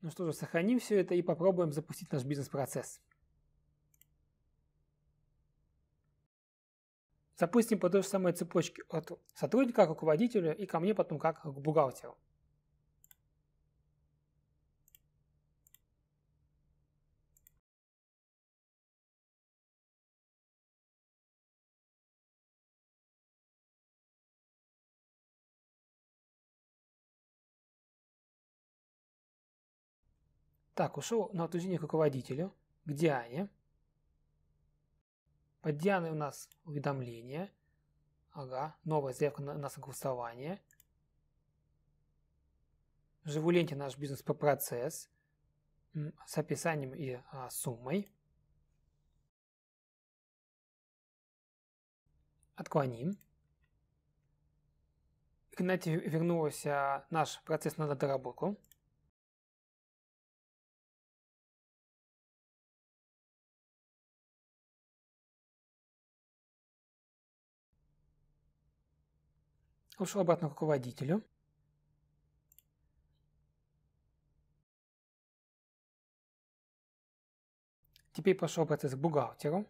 Ну что же, сохраним все это и попробуем запустить наш бизнес-процесс. Запустим по той же самой цепочке от сотрудника к руководителю и ко мне потом как к бухгалтеру. Так, ушел на ну, отужение к руководителю. К Диане. Под Дианой у нас уведомление. Ага, новая заявка на, на согласование. В Живуленте наш бизнес по процесс с описанием и а, суммой. Отклоним. Игнатий вернулся наш процесс на доработку. ушел обратно к руководителю. Теперь пошел процесс к бухгалтеру.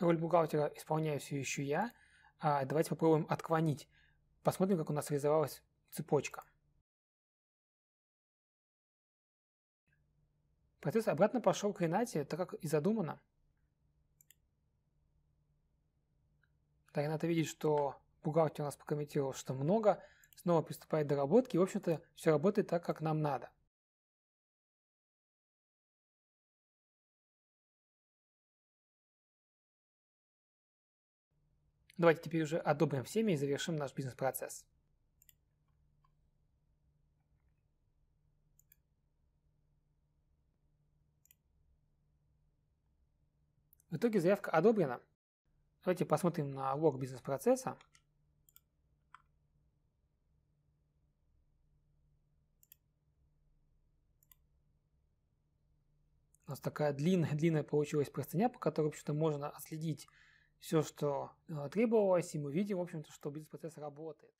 Роль бухгалтера исполняю все еще я. А давайте попробуем отклонить. Посмотрим, как у нас реализовалась цепочка. Процесс обратно пошел к Ренате, так как и задумано. Так, Рената видит, что бухгалтер у нас прокомментировал, что много, снова приступает к доработке, и, в общем-то, все работает так, как нам надо. Давайте теперь уже одобрим всеми и завершим наш бизнес-процесс. В итоге заявка одобрена. Давайте посмотрим на лог бизнес-процесса. у нас такая длинная-длинная получилась простыня, по которой, в общем-то, можно отследить все, что э, требовалось, и мы видим, в общем-то, что бизнес-процесс работает.